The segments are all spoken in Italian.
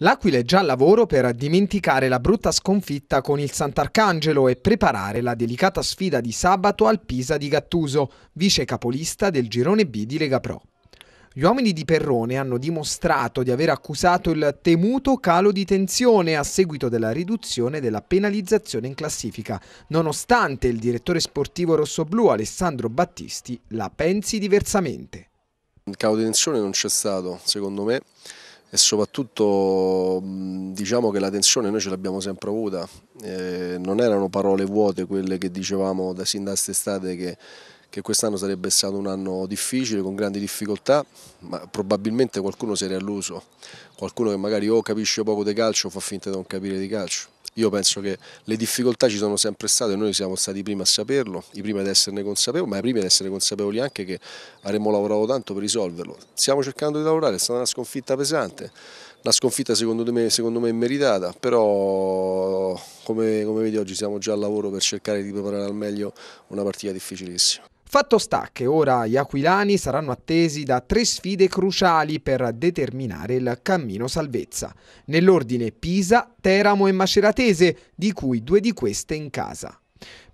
L'Aquila è già al lavoro per dimenticare la brutta sconfitta con il Sant'Arcangelo e preparare la delicata sfida di sabato al Pisa di Gattuso, vice capolista del girone B di Lega Pro. Gli uomini di Perrone hanno dimostrato di aver accusato il temuto calo di tensione a seguito della riduzione della penalizzazione in classifica, nonostante il direttore sportivo rossoblu Alessandro Battisti la pensi diversamente. Il calo di tensione non c'è stato, secondo me e soprattutto diciamo che la tensione noi ce l'abbiamo sempre avuta, eh, non erano parole vuote quelle che dicevamo da sin da quest'estate che, che quest'anno sarebbe stato un anno difficile, con grandi difficoltà, ma probabilmente qualcuno si era alluso, qualcuno che magari o capisce poco di calcio o fa finta di non capire di calcio. Io penso che le difficoltà ci sono sempre state, noi siamo stati i primi a saperlo, i primi ad esserne consapevoli, ma i primi ad essere consapevoli anche che avremmo lavorato tanto per risolverlo. Stiamo cercando di lavorare, è stata una sconfitta pesante, una sconfitta secondo me, secondo me meritata, però come, come vedi oggi siamo già al lavoro per cercare di preparare al meglio una partita difficilissima. Fatto sta che ora gli aquilani saranno attesi da tre sfide cruciali per determinare il cammino salvezza, nell'ordine Pisa, Teramo e Maceratese, di cui due di queste in casa.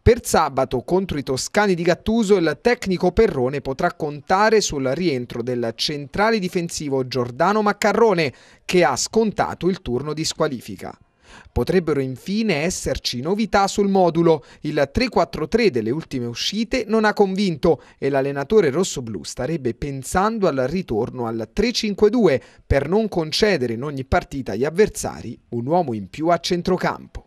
Per sabato contro i toscani di Gattuso il tecnico Perrone potrà contare sul rientro del centrale difensivo Giordano Maccarrone che ha scontato il turno di squalifica. Potrebbero infine esserci novità sul modulo. Il 3-4-3 delle ultime uscite non ha convinto e l'allenatore rossoblu starebbe pensando al ritorno al 3-5-2 per non concedere in ogni partita agli avversari un uomo in più a centrocampo.